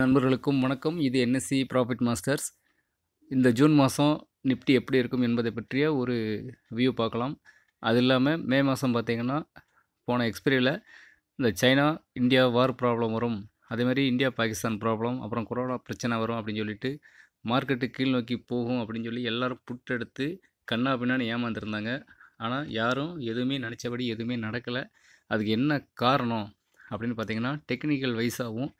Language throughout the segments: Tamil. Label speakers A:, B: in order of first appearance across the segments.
A: நண்பர்களுக்கும் வணக்கம் இது என்எஸ்சி ப்ராஃபிட் மாஸ்டர்ஸ் இந்த ஜூன் மாதம் நிப்டி எப்படி இருக்கும் என்பதை பற்றிய ஒரு வியூ பார்க்கலாம் அது இல்லாமல் மே மாதம் பார்த்திங்கன்னா போன எக்ஸ்பீரியில் இந்த சைனா இந்தியா வார் ப்ராப்ளம் வரும் அதேமாதிரி இந்தியா பாகிஸ்தான் ப்ராப்ளம் அப்புறம் கொரோனா பிரச்சனை வரும் அப்படின்னு சொல்லிட்டு மார்க்கெட்டு கீழ் நோக்கி போகும் அப்படின்னு சொல்லி எல்லோரும் புட்டெடுத்து கண்ணா பின்னான்னு ஏமாந்துருந்தாங்க ஆனால் யாரும் எதுவுமே நினச்சபடி எதுவுமே நடக்கலை அதுக்கு என்ன காரணம் அப்படின்னு பார்த்திங்கன்னா டெக்னிக்கல் வைஸாகவும்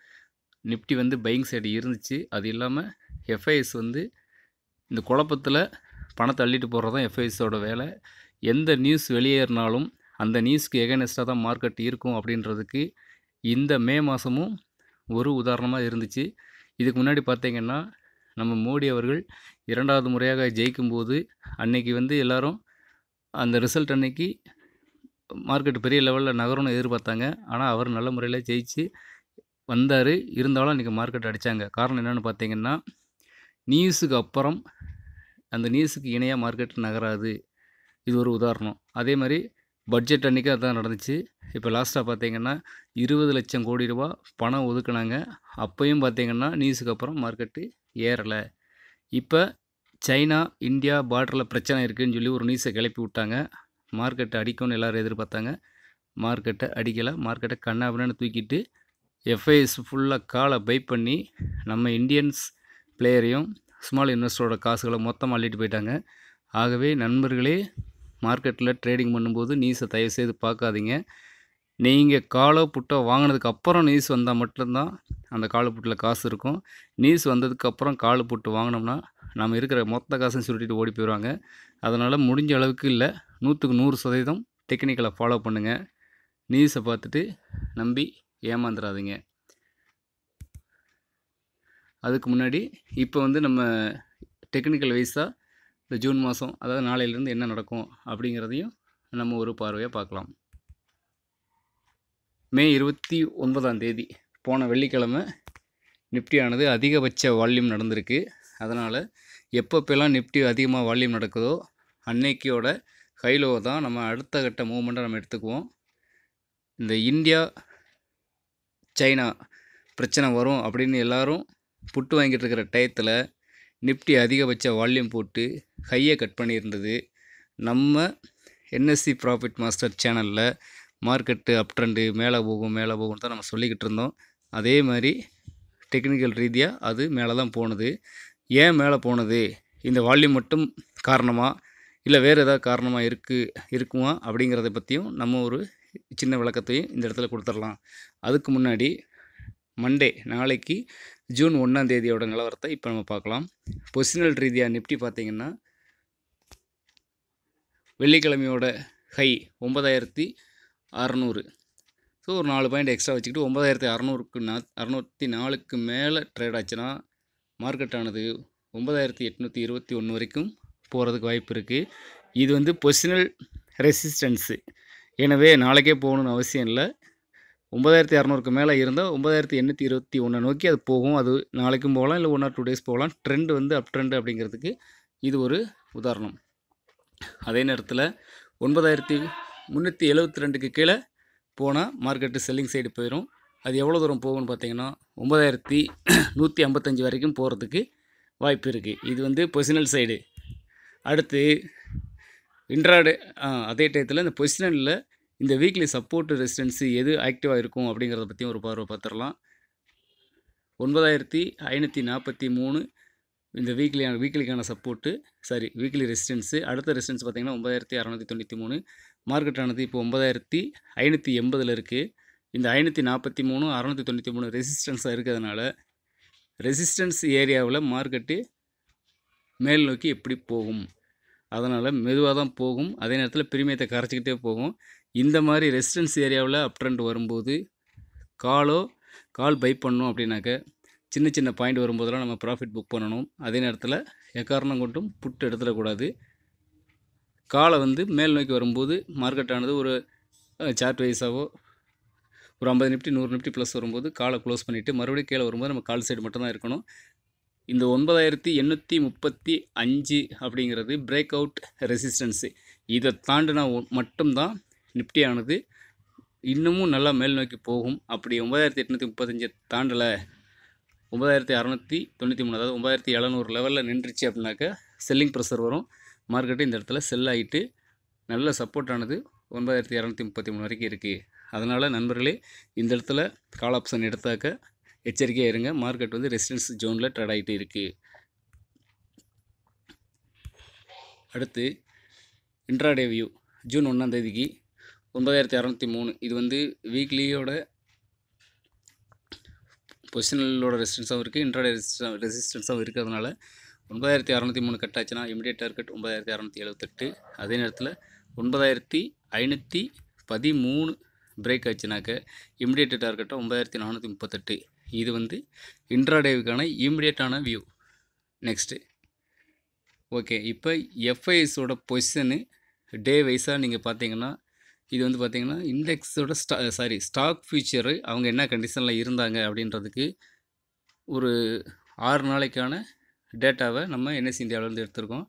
A: நிப்டி வந்து பையிங் சைடு இருந்துச்சு அது இல்லாமல் எஃப்ஐஎஸ் வந்து இந்த குழப்பத்தில் பணத்தை அள்ளிட்டு போகிறது தான் எஃப்ஐஎஸோட வேலை எந்த நியூஸ் வெளியேறினாலும் அந்த நியூஸ்க்கு எகனஸ்டாக தான் மார்க்கெட் இருக்கும் அப்படின்றதுக்கு இந்த மே மாதமும் ஒரு உதாரணமாக இருந்துச்சு இதுக்கு முன்னாடி பார்த்திங்கன்னா நம்ம மோடி அவர்கள் இரண்டாவது முறையாக ஜெயிக்கும்போது அன்னைக்கு வந்து எல்லோரும் அந்த ரிசல்ட் அன்னைக்கு மார்க்கெட் பெரிய லெவலில் நகரம்னு எதிர்பார்த்தாங்க ஆனால் அவர் நல்ல முறையில் ஜெயிச்சு வந்தார் இருந்தாலும் இன்றைக்கி மார்க்கெட் அடித்தாங்க காரணம் என்னென்னு பார்த்தீங்கன்னா நியூஸுக்கு அப்புறம் அந்த நியூஸுக்கு இணையாக மார்க்கெட் நகராது இது ஒரு உதாரணம் அதே மாதிரி பட்ஜெட் அன்றைக்கி அதுதான் நடந்துச்சு இப்போ லாஸ்ட்டாக பார்த்தீங்கன்னா இருபது லட்சம் கோடி ரூபா பணம் ஒதுக்குனாங்க அப்போயும் பார்த்தீங்கன்னா நியூஸுக்கு அப்புறம் மார்க்கெட்டு ஏறலை இப்போ சைனா இந்தியா பார்டரில் பிரச்சனை இருக்குதுன்னு சொல்லி ஒரு நியூஸை கிளப்பி விட்டாங்க மார்க்கெட்டை அடிக்கும்னு எல்லோரும் எதிர்பார்த்தாங்க மார்க்கெட்டை அடிக்கலை மார்க்கெட்டை கண்ணாபின்னு தூக்கிட்டு எஃப்ஐஎஸ் ஃபுல்லாக காலை பை பண்ணி நம்ம இந்தியன்ஸ் பிளேயரையும் ஸ்மால் இன்வெஸ்டரோட காசுகளை மொத்தமாக அள்ளிட்டு போயிட்டாங்க ஆகவே நண்பர்களே மார்க்கெட்டில் ட்ரேடிங் பண்ணும்போது நியூஸை தயவு செய்து பார்க்காதீங்க நீங்கள் காலோ புட்டோ வாங்கினதுக்கு அப்புறம் நியூஸ் வந்தால் மட்டும்தான் அந்த காலு புட்டில் காசு இருக்கும் நியூஸ் வந்ததுக்கப்புறம் காலு புட்டு வாங்கினோம்னா நம்ம இருக்கிற மொத்த காசையும் சுருட்டிட்டு ஓடி போயிடுவாங்க அதனால் முடிஞ்ச அளவுக்கு இல்லை நூற்றுக்கு நூறு சதவீதம் டெக்னிக்கலை ஃபாலோ பண்ணுங்கள் நியூஸை பார்த்துட்டு நம்பி ஏமாந்துடாதீங்க அதுக்கு முன்னாடி இப்போ வந்து நம்ம டெக்னிக்கல் வைஸாக இந்த ஜூன் மாதம் அதாவது நாளையிலேருந்து என்ன நடக்கும் அப்படிங்கிறதையும் நம்ம ஒரு பார்வையாக பார்க்கலாம் மே இருபத்தி ஒன்பதாம் தேதி போன வெள்ளிக்கிழமை நிப்டியானது அதிகபட்ச வால்யூம் நடந்திருக்கு அதனால் எப்பப்பெல்லாம் நிப்டி அதிகமாக வால்யூம் நடக்குதோ அன்னைக்கியோட ஹைலோவை தான் நம்ம அடுத்த கட்ட மூமெண்ட்டை நம்ம எடுத்துக்குவோம் இந்த இந்தியா சைனா பிரச்சனை வரும் அப்படின்னு எல்லாரும் புட்டு வாங்கிட்டு இருக்கிற டயத்தில் நிப்டி அதிகபட்ச வால்யூம் போட்டு ஹையை கட் பண்ணியிருந்தது நம்ம என்எஸ்சி ப்ராஃபிட் மாஸ்டர் சேனலில் மார்க்கெட்டு அப் ட்ரெண்டு மேலே போகும் மேலே போகும் தான் நம்ம சொல்லிக்கிட்டு இருந்தோம் அதே மாதிரி டெக்னிக்கல் ரீதியாக அது மேலே தான் போனது ஏன் மேலே போனது இந்த வால்யூம் மட்டும் காரணமாக இல்லை வேறு ஏதாவது காரணமாக இருக்குது இருக்குமா அப்படிங்கிறத பற்றியும் நம்ம ஒரு சின்ன விளக்கத்தையும் இந்த இடத்துல கொடுத்துடலாம் அதுக்கு முன்னாடி மண்டே நாளைக்கு ஜூன் ஒன்றாம் தேதியோட நிலவரத்தை இப்போ நம்ம பார்க்கலாம் பொசிஷனல் ரீதியாக நிப்டி பார்த்திங்கன்னா வெள்ளிக்கிழமையோட ஹை ஒன்பதாயிரத்தி அறநூறு ஸோ ஒரு நாலு பாயிண்ட் எக்ஸ்ட்ரா வச்சுக்கிட்டு ஒன்பதாயிரத்தி அறநூறுக்கு நா அறநூற்றி நாலுக்கு மேலே ட்ரேட் ஆச்சுன்னா மார்க்கெட் ஆனது ஒன்பதாயிரத்தி எட்நூற்றி இருபத்தி ஒன்று வரைக்கும் போகிறதுக்கு வாய்ப்பு இருக்குது இது வந்து பொசிஷனல் ரெசிஸ்டன்ஸு எனவே நாளைக்கே போகணும்னு அவசியம் இல்லை ஒன்பதாயிரத்தி இரநூறுக்கு மேலே இருந்தால் ஒன்பதாயிரத்தி எண்ணூற்றி இருபத்தி ஒன்றை நோக்கி அது போகும் அது நாளைக்கும் போகலாம் இல்லை ஒன் ஆர் டூ டேஸ் போகலாம் ட்ரெண்ட் வந்து அப் ட்ரெண்ட் அப்படிங்கிறதுக்கு இது ஒரு உதாரணம் அதே நேரத்தில் ஒன்பதாயிரத்தி முந்நூற்றி எழுபத்தி ரெண்டுக்கு கீழே போனால் மார்க்கெட்டு செல்லிங் சைடு போயிடும் அது எவ்வளோ தூரம் போகும்னு பார்த்தீங்கன்னா ஒன்பதாயிரத்தி நூற்றி ஐம்பத்தஞ்சு வரைக்கும் போகிறதுக்கு வாய்ப்பு இருக்குது இது வந்து பொசினல் சைடு அடுத்து இன்ட்ராடே அதே டயத்தில் இந்த பொசிஷனில் இந்த வீக்லி சப்போர்ட் ரெசிடென்சி எது ஆக்டிவாக இருக்கும் அப்படிங்கிறத பற்றியும் ஒரு பார்வை பார்த்துடலாம் ஒன்பதாயிரத்தி ஐநூற்றி நாற்பத்தி மூணு இந்த வீக்லியான வீக்லிக்கான சப்போர்ட்டு சாரி வீக்லி ரெசிடென்ஸு அடுத்த ரெசிடென்ஸ் பார்த்திங்கன்னா ஒன்பதாயிரத்தி அறநூற்றி தொண்ணூற்றி மூணு மார்க்கெட் ஆனது இப்போ ஒன்பதாயிரத்தி ஐநூற்றி எண்பதில் இருக்குது இந்த ஐநூற்றி நாற்பத்தி மூணு அறநூற்றி தொண்ணூற்றி மூணு ரெசிஸ்டன்ஸாக இருக்கிறதுனால ரெசிஸ்டன்ஸ் ஏரியாவில் மார்க்கெட்டு மேல் நோக்கி எப்படி போகும் அதனால் மெதுவாக தான் போகும் அதே நேரத்தில் பிரிமியத்தை கரைச்சிக்கிட்டே போகும் இந்த மாதிரி ரெசிடென்ஸ் ஏரியாவில் ட்ரெண்ட் வரும்போது காலோ கால் பை பண்ணோம் அப்படின்னாக்க சின்ன சின்ன பாயிண்ட் வரும்போதெல்லாம் நம்ம ப்ராஃபிட் புக் பண்ணணும் அதே நேரத்தில் எக்காரணம் கொண்டும் புட்டு எடுத்துடக்கூடாது காலை வந்து மேல் நோக்கி வரும்போது மார்க்கெட்டானது ஒரு சார்ட் வைஸாவோ ஒரு ஐம்பது நிமிட்டி நூறு நிமிடம் ப்ளஸ் வரும்போது காலை க்ளோஸ் பண்ணிவிட்டு மறுபடியும் கீழே வரும்போது நம்ம கால் சைடு மட்டும் தான் இருக்கணும் இந்த ஒன்பதாயிரத்தி எண்ணூற்றி முப்பத்தி அஞ்சு அப்படிங்கிறது பிரேக் அவுட் ரெசிஸ்டன்ஸு இதை தாண்டினா மட்டும்தான் நிப்டியானது இன்னமும் நல்லா மேல் நோக்கி போகும் அப்படி ஒன்பதாயிரத்தி எட்நூற்றி முப்பத்தஞ்சை தாண்டலை ஒன்பதாயிரத்தி அறநூற்றி தொண்ணூற்றி மூணு அதாவது ஒன்பதாயிரத்தி எழுநூறு லெவலில் நின்றுச்சு அப்படின்னாக்கா செல்லிங் ப்ரெஷர் வரும் மார்க்கெட்டு இந்த இடத்துல செல் ஆகிட்டு நல்ல சப்போர்ட் ஆனது ஒன்பதாயிரத்தி இரநூத்தி முப்பத்தி மூணு வரைக்கும் இருக்குது அதனால் நண்பர்களே இந்த இடத்துல கால் ஆப்ஷன் எடுத்தாக்க எச்சரிக்கையாக இருங்க மார்க்கெட் வந்து ரெசிடென்ஸ் ஜோனில் ட்ரேட் ஆகிட்டு இருக்குது அடுத்து இன்ட்ராடே வியூ ஜூன் ஒன்றாம் தேதிக்கு ஒன்பதாயிரத்தி அறநூற்றி மூணு இது வந்து வீக்லியோட பொசிஷனலோட ரெசிஸ்டன்ஸாகவும் இருக்குது இன்ட்ராடே ரெசிஸ்டன் ரெசிஸ்டன்ஸாகவும் இருக்கிறதுனால ஒன்பதாயிரத்தி அறநூற்றி மூணு கட் ஆச்சுன்னா இமிடியட் டார்கெட் ஒன்பதாயிரத்தி அறநூற்றி எழுபத்தெட்டு அதே நேரத்தில் ஒன்பதாயிரத்தி ஐநூற்றி பதிமூணு பிரேக் ஆச்சுனாக்க இமிடியேட்டு டார்கெட்டாக ஒம்பதாயிரத்தி நானூற்றி முப்பத்தெட்டு இது வந்து இன்ட்ராடேவுக்கான இமிடியேட்டான வியூ நெக்ஸ்ட்டு ஓகே இப்போ எஃப்ஐஎஸோட பொசிஷனு டே வைஸாக நீங்கள் பார்த்தீங்கன்னா இது வந்து பார்த்திங்கன்னா இண்டெக்ஸோட ஸ்டா சாரி ஸ்டாக் ஃபியூச்சரு அவங்க என்ன கண்டிஷனில் இருந்தாங்க அப்படின்றதுக்கு ஒரு ஆறு நாளைக்கான டேட்டாவை நம்ம என்எஸ் இந்தியாவிலேருந்து எடுத்திருக்கோம்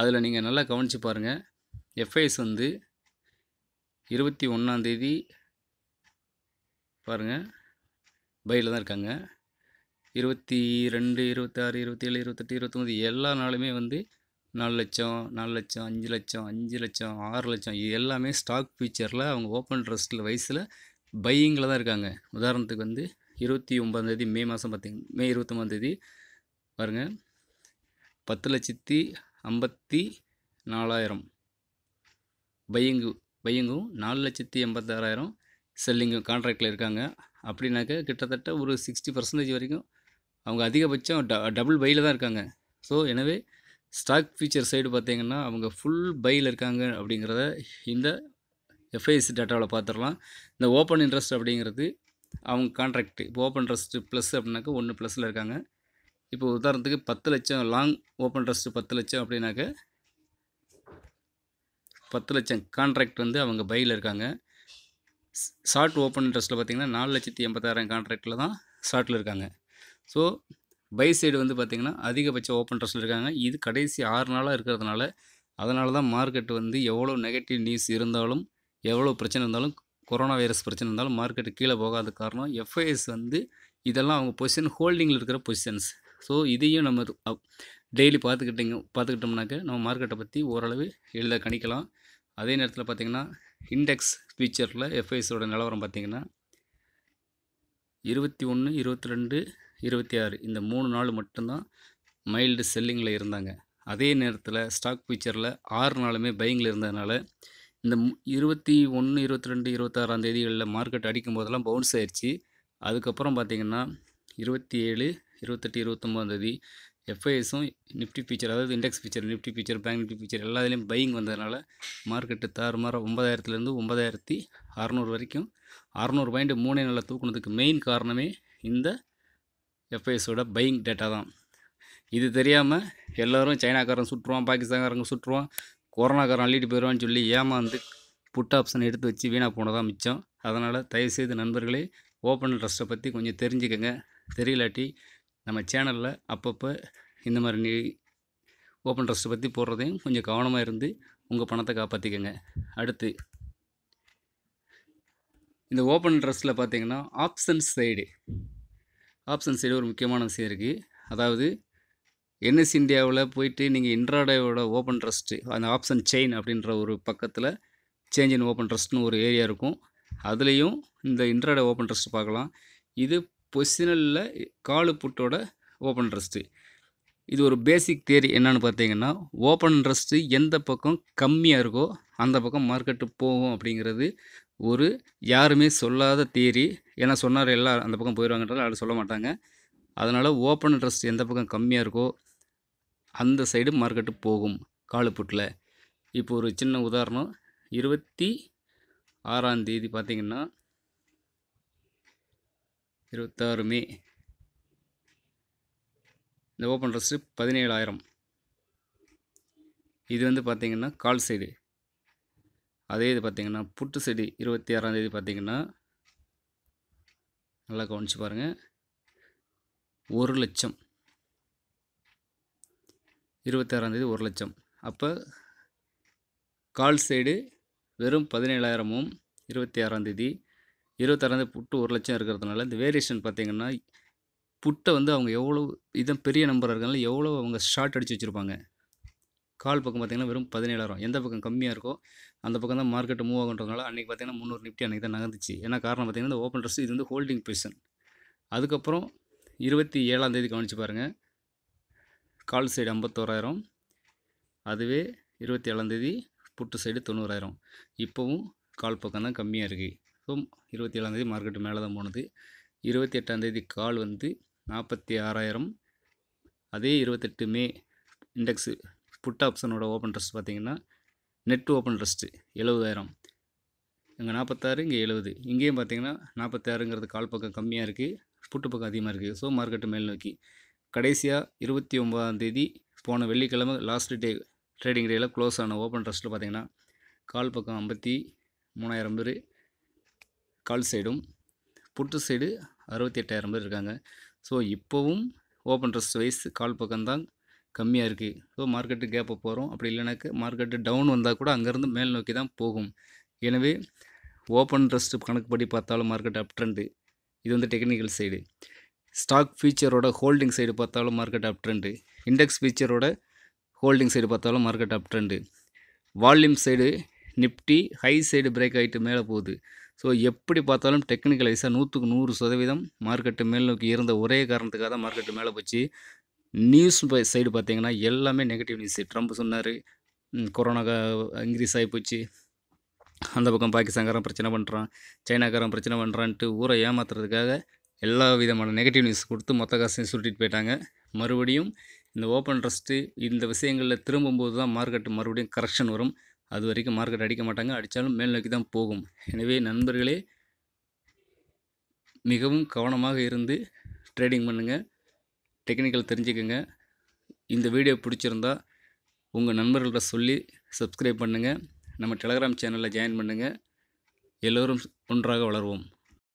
A: அதில் நீங்கள் நல்லா கவனித்து பாருங்கள் எஃப்ஐஎஸ் வந்து இருபத்தி ஒன்றாந்தேதி பாருங்கள் பையில் தான் இருக்காங்க இருபத்தி ரெண்டு இருபத்தாறு இருபத்தேழு இருபத்தெட்டு இருபத்தொம்பது எல்லா நாளுமே வந்து நாலு லட்சம் நாலு லட்சம் அஞ்சு லட்சம் அஞ்சு லட்சம் ஆறு லட்சம் இது எல்லாமே ஸ்டாக் ஃபியூச்சரில் அவங்க ஓப்பன் ட்ரஸ்ட்டில் வயசில் பையிங்கில் தான் இருக்காங்க உதாரணத்துக்கு வந்து இருபத்தி ஒம்பதாந்தேதி மே மாதம் பார்த்திங்க மே இருபத்தொம்பாந்தேதி பாருங்கள் பத்து லட்சத்தி ஐம்பத்தி நாலாயிரம் பையங்கு பையங்கும் நாலு லட்சத்தி எண்பத்தாறாயிரம் செல்லிங் கான்ட்ராக்டில் இருக்காங்க அப்படின்னாக்க கிட்டத்தட்ட ஒரு சிக்ஸ்டி பர்சன்டேஜ் வரைக்கும் அவங்க அதிகபட்சம் ட டபுள் பையில் தான் இருக்காங்க ஸோ எனவே ஸ்டாக் ஃபியூச்சர் சைடு பார்த்திங்கன்னா அவங்க ஃபுல் பையில் இருக்காங்க அப்படிங்கிறத இந்த எஃப்ஐஎஸ் டேட்டாவில் பார்த்துடலாம் இந்த ஓப்பன் இன்ட்ரெஸ்ட் அப்படிங்கிறது அவங்க கான்ட்ராக்ட் இப்போ ஓப்பன் ட்ரஸ்ட்டு ப்ளஸ் அப்படின்னாக்கா ஒன்று ப்ளஸில் இருக்காங்க இப்போ உதாரணத்துக்கு பத்து லட்சம் லாங் ஓப்பன் ட்ரஸ்ட்டு பத்து லட்சம் அப்படின்னாக்க பத்து லட்சம் கான்ட்ராக்ட் வந்து அவங்க பையில் இருக்காங்க ஷார்ட் ஓப்பன் இன்ட்ரெஸ்ட்டில் பார்த்திங்கன்னா நாலு லட்சத்தி எண்பத்தாயிரம் கான்ட்ராக்டில் தான் ஷார்ட்டில் இருக்காங்க ஸோ பை சைடு வந்து பார்த்திங்கன்னா அதிகபட்ச ஓப்பன் ட்ரெஸ்ட்டில் இருக்காங்க இது கடைசி ஆறு நாளாக இருக்கிறதுனால அதனால தான் மார்க்கெட் வந்து எவ்வளோ நெகட்டிவ் நியூஸ் இருந்தாலும் எவ்வளோ பிரச்சனை இருந்தாலும் கொரோனா வைரஸ் பிரச்சனை இருந்தாலும் மார்க்கெட் கீழே போகாத காரணம் எஃப்ஐஎஸ் வந்து இதெல்லாம் அவங்க பொசிஷன் ஹோல்டிங்கில் இருக்கிற பொசிஷன்ஸ் ஸோ இதையும் நம்ம டெய்லி பார்த்துக்கிட்டிங்க பார்த்துக்கிட்டோம்னாக்க நம்ம மார்க்கெட்டை பற்றி ஓரளவு எளிதாக கணிக்கலாம் அதே நேரத்தில் பார்த்திங்கன்னா இண்டெக்ஸ் ஃபீச்சரில் எஃப்ஐஸோட நிலவரம் பார்த்திங்கன்னா இருபத்தி ஒன்று இருபத்தி ரெண்டு இருபத்தி ஆறு இந்த மூணு நாள் மட்டும்தான் மைல்டு செல்லிங்கில் இருந்தாங்க அதே நேரத்தில் ஸ்டாக் ஃபீச்சரில் ஆறு நாளுமே பையிங்கில் இருந்ததுனால இந்த இருபத்தி ஒன்று இருபத்தி ரெண்டு இருபத்தாறாம் தேதிகளில் மார்க்கெட் அடிக்கும் போதெல்லாம் பவுன்ஸ் ஆயிடுச்சு அதுக்கப்புறம் பார்த்திங்கன்னா இருபத்தி ஏழு இருபத்தெட்டு இருபத்தொம்போதாம் எஃப்ஐஎஸும் நிஃப்டி ஃபியூச்சர் அதாவது index future Nifty future bank Nifty future எல்லாத்துலேயும் பையிங் வந்ததுனால மார்க்கெட்டு தாறுமாற ஒன்பதாயிரத்துலேருந்து ஒன்பதாயிரத்தி அறநூறு வரைக்கும் அறநூறு பாயிண்ட் மூணே நல்லா தூக்குனதுக்கு மெயின் காரணமே இந்த எஃப்ஐஎஸோட பையிங் டேட்டா தான் இது தெரியாமல் எல்லோரும் சைனாக்காரன் சுற்றுவான் பாகிஸ்தான்காரங்க சுற்றுவான் கொரோனாக்காரன் அள்ளிட்டு போயிடுவான்னு சொல்லி ஏமாந்து புட் ஆப்ஷன் எடுத்து வச்சு வீணாக போனதான் மிச்சம் அதனால் தயவுசெய்து நண்பர்களே ஓப்பன் ட்ரஸ்ட்டை பற்றி கொஞ்சம் தெரிஞ்சுக்கங்க தெரியலாட்டி நம்ம சேனலில் அப்பப்போ இந்த மாதிரி நீ ஓப்பன் ட்ரஸ்ட்டை பற்றி போடுறதையும் கொஞ்சம் கவனமாக இருந்து உங்கள் பணத்தை காப்பாற்றிக்கோங்க அடுத்து இந்த ஓப்பன் ட்ரஸ்ட்டில் பார்த்தீங்கன்னா ஆப்ஷன் சைடு ஆப்ஷன் சைடு ஒரு முக்கியமான விஷயம் இருக்குது அதாவது என்எஸ் இந்தியாவில் போயிட்டு நீங்கள் இன்ட்ராடேவோட ஓப்பன் ட்ரஸ்ட்டு அந்த ஆப்ஷன் செயின் அப்படின்ற ஒரு பக்கத்தில் சேஞ்ச் இன் ஓப்பன் ட்ரஸ்ட்னு ஒரு ஏரியா இருக்கும் அதுலேயும் இந்த இன்ட்ராடே ஓப்பன் ட்ரஸ்ட் பார்க்கலாம் இது பொசிஷனலில் காலு புட்டோட ஓப்பன் ட்ரஸ்ட்டு இது ஒரு பேசிக் தேரி என்னென்னு பார்த்தீங்கன்னா ஓப்பன் ட்ரஸ்ட்டு எந்த பக்கம் கம்மியாக இருக்கோ அந்த பக்கம் மார்க்கெட்டு போகும் அப்படிங்கிறது ஒரு யாருமே சொல்லாத தேரி ஏன்னா சொன்னார் எல்லா அந்த பக்கம் போயிடுவாங்கன்றால் யாரும் சொல்ல மாட்டாங்க அதனால் ஓப்பன் ட்ரஸ்ட் எந்த பக்கம் கம்மியாக இருக்கோ அந்த சைடு மார்க்கெட்டு போகும் காலுப்புட்டில் இப்போ ஒரு சின்ன உதாரணம் இருபத்தி ஆறாம் தேதி பார்த்திங்கன்னா இருபத்தாறு மே இந்த ஓப்பன் ட்ரஸ்ட்டு பதினேழாயிரம் இது வந்து பார்த்திங்கன்னா கால் சைடு அதே இது பார்த்திங்கன்னா புட்டு செடி இருபத்தி ஆறாந்தேதி பார்த்திங்கன்னா நல்லா கவனித்து பாருங்கள் ஒரு லட்சம் இருபத்தாறாந்தேதி ஒரு லட்சம் அப்போ கால் சைடு வெறும் பதினேழாயிரமும் இருபத்தி ஆறாந்தேதி இருபத்தாறாந்தே புட்டு ஒரு லட்சம் இருக்கிறதுனால இந்த வேரியேஷன் பார்த்திங்கன்னா புட்டை வந்து அவங்க எவ்வளோ இதான் பெரிய நம்பராக இருக்கனால எவ்வளோ அவங்க ஷார்ட் அடித்து வச்சுருப்பாங்க கால் பக்கம் பார்த்திங்கன்னா வெறும் பதினேழாயிரம் எந்த பக்கம் கம்மியாக இருக்கோ அந்த பக்கம் தான் மார்க்கெட்டு மூவ் ஆகுன்றதுனால அன்றைக்கி பார்த்திங்கன்னா முந்நூறு நிஃப்டி அன்றைக்கி தான் நகர்ந்துச்சு ஏன்னா காரணம் பார்த்திங்கன்னா இந்த ஓப்பன் ட்ரெஸ் இது வந்து ஹோல்டிங் பொசிஷன் அதுக்கப்புறம் இருபத்தி ஏழாம் தேதி கவனித்து பாருங்கள் கால் சைடு ஐம்பத்தோராயிரம் அதுவே இருபத்தி ஏழாந்தேதி புட்டு சைடு தொண்ணூறாயிரம் இப்போவும் கால் பக்கம் தான் கம்மியாக இருக்குது ஸோ இருபத்தி ஏழாந்தேதி மார்க்கெட்டு மேலே தான் போனது இருபத்தி எட்டாந்தேதி கால் வந்து நாற்பத்தி ஆறாயிரம் அதே இருபத்தெட்டு மே இண்டெக்ஸு புட் ஆப்ஷனோட ஓப்பன் ட்ரஸ்ட் பார்த்திங்கன்னா நெட் ஓப்பன் ட்ரஸ்ட்டு எழுபதாயிரம் இங்கே நாற்பத்தாறு இங்கே எழுபது இங்கேயும் பார்த்திங்கன்னா நாற்பத்தாறுங்கிறது கால் பக்கம் கம்மியாக இருக்குது புட்டு பக்கம் அதிகமாக இருக்குது ஸோ மார்க்கெட்டு மேல் நோக்கி கடைசியாக இருபத்தி ஒம்பதாம் தேதி போன வெள்ளிக்கிழமை லாஸ்ட் டே ட்ரேடிங் டேயில் க்ளோஸ் ஆன ஓப்பன் ட்ரஸ்ட்டில் பார்த்திங்கன்னா கால் பக்கம் ஐம்பத்தி மூணாயிரம் பேர் கால் சைடும் புட்டு சைடு அறுபத்தி எட்டாயிரம் பேர் இருக்காங்க ஸோ இப்போவும் ஓப்பன் ட்ரெஸ்ட் வைஸ் கால் பக்கம்தான் கம்மியாக இருக்குது ஸோ மார்க்கெட்டு கேப்பை போகிறோம் அப்படி இல்லைனாக்க மார்க்கெட்டு டவுன் வந்தால் கூட அங்கேருந்து மேல் நோக்கி தான் போகும் எனவே ஓப்பன் ட்ரஸ்ட் கணக்குப்படி பார்த்தாலும் மார்க்கெட் அப் ட்ரெண்டு இது வந்து டெக்னிக்கல் சைடு ஸ்டாக் ஃபீச்சரோட ஹோல்டிங் சைடு பார்த்தாலும் மார்க்கெட் அப் ட்ரெண்டு இண்டெக்ஸ் ஃபீச்சரோட ஹோல்டிங் சைடு பார்த்தாலும் market up trend volume side Nifty high side break ஆகிட்டு மேலே போகுது ஸோ எப்படி பார்த்தாலும் டெக்னிக்கல் நூற்றுக்கு நூறு சதவீதம் மார்க்கெட்டு மேல் நோக்கி இருந்த ஒரே காரணத்துக்காக தான் மார்க்கெட்டு மேலே போச்சு நியூஸ் சைடு பார்த்தீங்கன்னா எல்லாமே நெகட்டிவ் நியூஸ் ட்ரம்ப் சொன்னார் கொரோனா இன்க்ரீஸ் ஆகி போச்சு அந்த பக்கம் பாகிஸ்தான்காரன் பிரச்சனை பண்ணுறான் சைனாக்காரன் பிரச்சனை பண்ணுறான்ட்டு ஊரை ஏமாத்துறதுக்காக எல்லா விதமான நெகட்டிவ் நியூஸ் கொடுத்து மொத்த காசையும் சுருட்டிட்டு போயிட்டாங்க மறுபடியும் இந்த ஓப்பன் ட்ரஸ்ட்டு இந்த விஷயங்களில் திரும்பும்போது தான் மார்க்கெட்டு மறுபடியும் கரெக்ஷன் வரும் அது வரைக்கும் மார்க்கெட் அடிக்க மாட்டாங்க அடித்தாலும் மேல் நோக்கி தான் போகும் எனவே நண்பர்களே மிகவும் கவனமாக இருந்து ட்ரேடிங் பண்ணுங்கள் டெக்னிக்கல் தெரிஞ்சுக்கோங்க இந்த வீடியோ பிடிச்சிருந்தா உங்கள் நண்பர்கள்ட்ட சொல்லி சப்ஸ்கிரைப் பண்ணுங்கள் நம்ம டெலகிராம் சேனலில் ஜாயின் பண்ணுங்கள் எல்லோரும் ஒன்றாக வளர்வோம்